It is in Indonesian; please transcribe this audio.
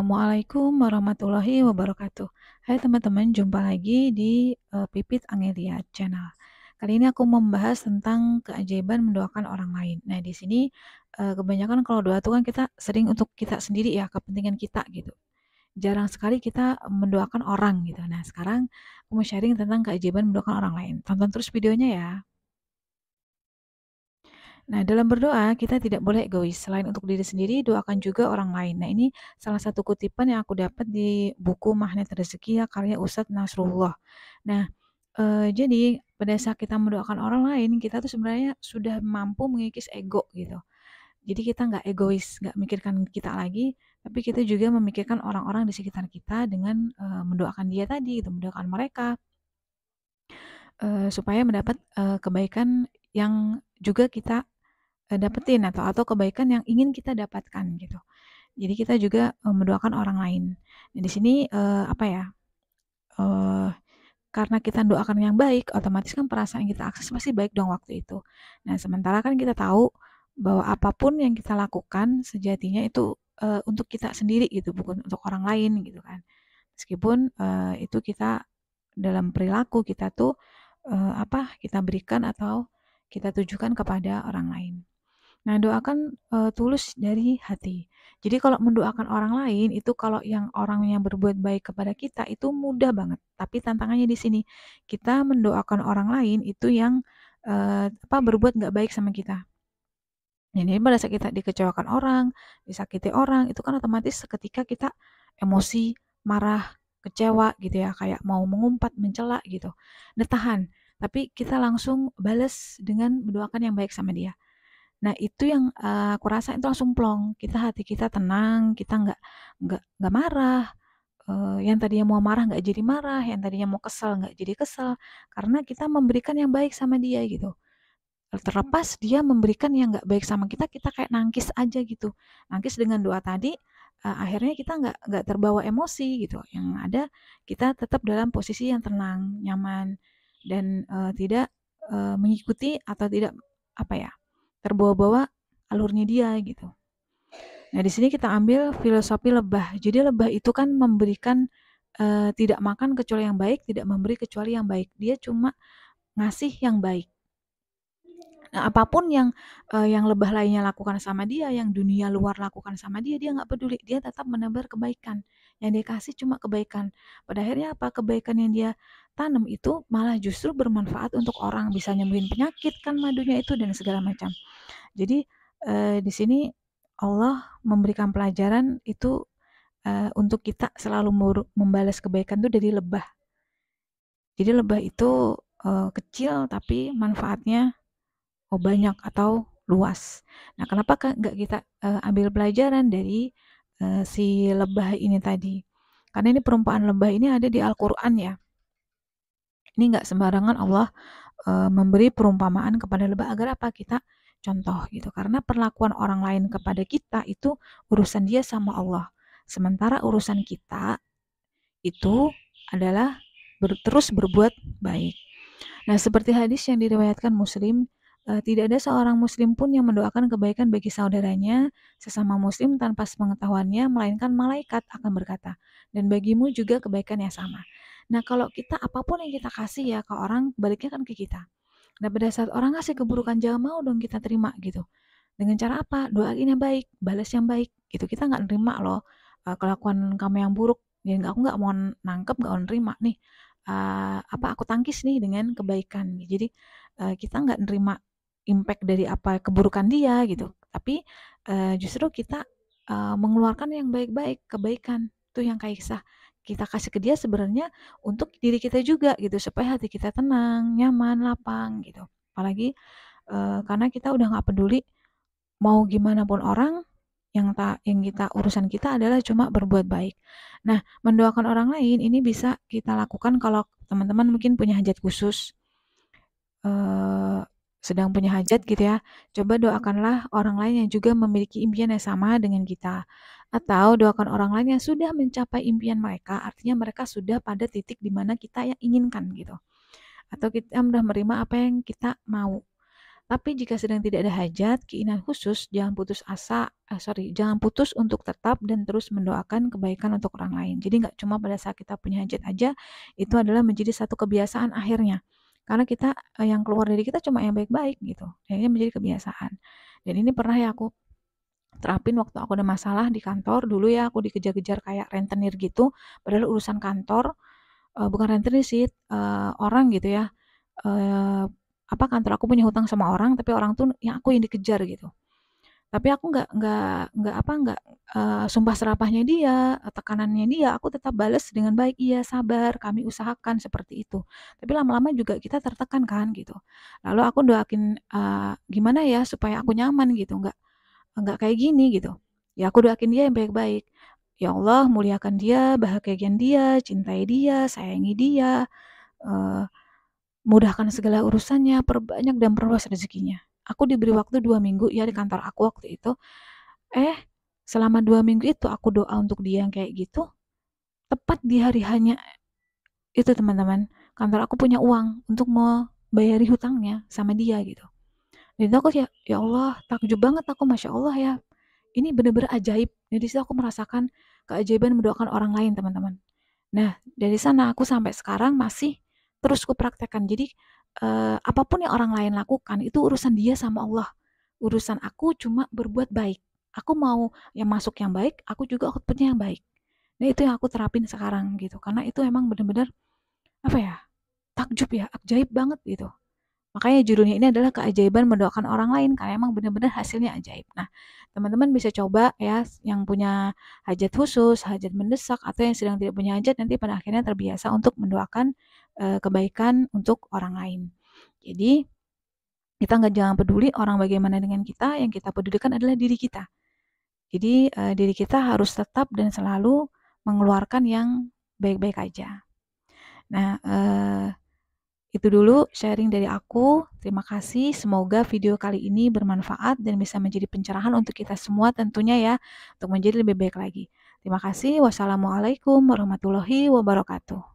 Assalamualaikum warahmatullahi wabarakatuh. Hai teman-teman, jumpa lagi di uh, Pipit Angelia Channel. Kali ini aku membahas tentang keajaiban mendoakan orang lain. Nah, di sini uh, kebanyakan kalau doa itu kan kita sering untuk kita sendiri ya, kepentingan kita gitu. Jarang sekali kita mendoakan orang gitu. Nah, sekarang aku mau sharing tentang keajaiban mendoakan orang lain. Tonton terus videonya ya. Nah, dalam berdoa kita tidak boleh egois. Selain untuk diri sendiri, doakan juga orang lain. Nah, ini salah satu kutipan yang aku dapat di buku Magnet Rezeki ya karya Ustadz Nasrullah. Nah, e, jadi pada saat kita mendoakan orang lain, kita tuh sebenarnya sudah mampu mengikis ego gitu. Jadi kita nggak egois, nggak mikirkan kita lagi, tapi kita juga memikirkan orang-orang di sekitar kita dengan e, mendoakan dia tadi, gitu, mendoakan mereka eh, supaya mendapat kebaikan yang juga kita dapetin atau atau kebaikan yang ingin kita dapatkan gitu. Jadi kita juga uh, mendoakan orang lain. Nah, di sini uh, apa ya? Uh, karena kita doakan yang baik, otomatis kan perasaan kita akses pasti baik dong waktu itu. Nah, sementara kan kita tahu bahwa apapun yang kita lakukan sejatinya itu uh, untuk kita sendiri gitu, bukan untuk orang lain gitu kan. Meskipun uh, itu kita dalam perilaku kita tuh uh, apa kita berikan atau kita tujukan kepada orang lain. Nah, doakan uh, tulus dari hati. Jadi kalau mendoakan orang lain itu kalau yang orang yang berbuat baik kepada kita itu mudah banget. Tapi tantangannya di sini, kita mendoakan orang lain itu yang, apa, berbuat nggak baik sama kita. Jadi nah, pada saat kita dikecewakan orang, disakiti orang, itu kan otomatis seketika kita emosi, marah, kecewa gitu ya, kayak mau mengumpat, mencela gitu. Nah, tahan, tapi kita langsung bales dengan mendoakan yang baik sama dia. Nah itu yang uh, aku rasa itu langsung plong. Kita hati kita tenang, kita nggak nggak nggak marah. Uh, yang tadinya mau marah nggak jadi marah, yang tadinya mau kesel nggak jadi kesel, karena kita memberikan yang baik sama dia gitu hmm. terlepas dia memberikan yang nggak baik sama kita kita kayak nangkis aja gitu nangkis dengan doa tadi uh, akhirnya kita nggak nggak terbawa emosi gitu yang ada kita tetap dalam posisi yang tenang nyaman dan uh, tidak uh, mengikuti atau tidak apa ya terbawa-bawa alurnya dia gitu. Nah, di sini kita ambil filosofi lebah. Jadi lebah itu kan memberikan e, tidak makan kecuali yang baik, tidak memberi kecuali yang baik. Dia cuma ngasih yang baik. Nah, apapun yang e, yang lebah lainnya lakukan sama dia, yang dunia luar lakukan sama dia, dia nggak peduli. Dia tetap menebar kebaikan yang dia kasih cuma kebaikan pada akhirnya apa kebaikan yang dia tanam itu malah justru bermanfaat untuk orang bisa nyembuhin penyakit kan madunya itu dan segala macam jadi eh, di sini Allah memberikan pelajaran itu eh, untuk kita selalu membalas kebaikan itu dari lebah jadi lebah itu eh, kecil tapi manfaatnya oh banyak atau luas nah kenapa nggak kita eh, ambil pelajaran dari Eh, si lebah ini tadi. Karena ini perumpamaan lebah ini ada di Al-Qur'an ya. Ini nggak sembarangan Allah uh, memberi perumpamaan kepada lebah agar apa kita contoh gitu. Karena perlakuan orang lain kepada kita itu urusan dia sama Allah. Sementara urusan kita itu adalah ber, terus berbuat baik. Nah, seperti hadis yang diriwayatkan Muslim Eh, tidak ada seorang muslim pun yang mendoakan kebaikan bagi saudaranya sesama muslim tanpa sepengetahuannya melainkan malaikat akan berkata dan bagimu juga kebaikan yang sama. Nah, kalau kita apapun yang kita kasih ya ke orang baliknya kan ke kita. Nah, pada saat orang ngasih keburukan jangan mau dong kita terima gitu. Dengan cara apa? Doain yang baik, balas yang baik gitu. Kita nggak nerima loh eh, kelakuan kamu yang buruk. Jadi ya, aku nggak mau nangkep, nggak mau nerima nih. Eh, apa aku tangkis nih dengan kebaikan. Jadi kita nggak nerima impact dari apa keburukan dia gitu tapi uh, justru kita uh, mengeluarkan yang baik-baik kebaikan tuh yang kaisah kita kasih ke dia sebenarnya untuk diri kita juga gitu supaya hati kita tenang nyaman lapang gitu apalagi uh, karena kita udah nggak peduli mau gimana pun orang yang tak yang kita urusan kita adalah cuma berbuat baik. Nah, mendoakan orang lain ini bisa kita lakukan kalau teman-teman mungkin punya hajat khusus sedang punya hajat gitu ya, coba doakanlah orang lain yang juga memiliki impian yang sama dengan kita. Atau doakan orang lain yang sudah mencapai impian mereka, artinya mereka sudah pada titik di mana kita yang inginkan gitu. Atau kita sudah menerima apa yang kita mau. Tapi jika sedang tidak ada hajat, keinginan khusus, jangan putus asa, eh, sorry, jangan putus untuk tetap dan terus mendoakan kebaikan untuk orang lain. Jadi nggak cuma pada saat kita punya hajat aja, itu adalah menjadi satu kebiasaan akhirnya karena kita eh, yang keluar dari kita cuma yang baik-baik gitu ini menjadi kebiasaan dan ini pernah ya aku terapin waktu aku ada masalah di kantor dulu ya aku dikejar-kejar kayak rentenir gitu padahal urusan kantor uh, bukan rentenir sih uh, orang gitu ya uh, apa kantor aku punya hutang sama orang tapi orang tuh yang aku yang dikejar gitu tapi aku nggak nggak nggak apa nggak uh, sumpah serapahnya dia tekanannya dia aku tetap balas dengan baik iya sabar kami usahakan seperti itu tapi lama-lama juga kita tertekan kan gitu lalu aku doakin uh, gimana ya supaya aku nyaman gitu nggak nggak kayak gini gitu ya aku doakin dia yang baik-baik ya Allah muliakan dia bahagiakan dia cintai dia sayangi dia uh, mudahkan segala urusannya perbanyak dan perluas rezekinya aku diberi waktu dua minggu ya di kantor aku waktu itu eh selama dua minggu itu aku doa untuk dia yang kayak gitu tepat di hari hanya itu teman-teman kantor aku punya uang untuk mau bayari hutangnya sama dia gitu dan aku ya ya Allah takjub banget aku masya Allah ya ini bener-bener ajaib jadi nah, situ aku merasakan keajaiban mendoakan orang lain teman-teman nah dari sana aku sampai sekarang masih terus kupraktekkan jadi uh, apapun yang orang lain lakukan itu urusan dia sama Allah urusan aku cuma berbuat baik aku mau yang masuk yang baik aku juga outputnya yang baik nah itu yang aku terapin sekarang gitu karena itu emang benar-benar apa ya takjub ya ajaib banget gitu Makanya judulnya ini adalah keajaiban mendoakan orang lain karena emang benar-benar hasilnya ajaib. Nah, teman-teman bisa coba ya yang punya hajat khusus, hajat mendesak atau yang sedang tidak punya hajat nanti pada akhirnya terbiasa untuk mendoakan Eh, kebaikan untuk orang lain. Jadi kita nggak jangan peduli orang bagaimana dengan kita, yang kita pedulikan adalah diri kita. Jadi uh, diri kita harus tetap dan selalu mengeluarkan yang baik-baik aja. Nah, uh, itu dulu sharing dari aku. Terima kasih. Semoga video kali ini bermanfaat dan bisa menjadi pencerahan untuk kita semua tentunya ya untuk menjadi lebih baik lagi. Terima kasih. Wassalamualaikum warahmatullahi wabarakatuh.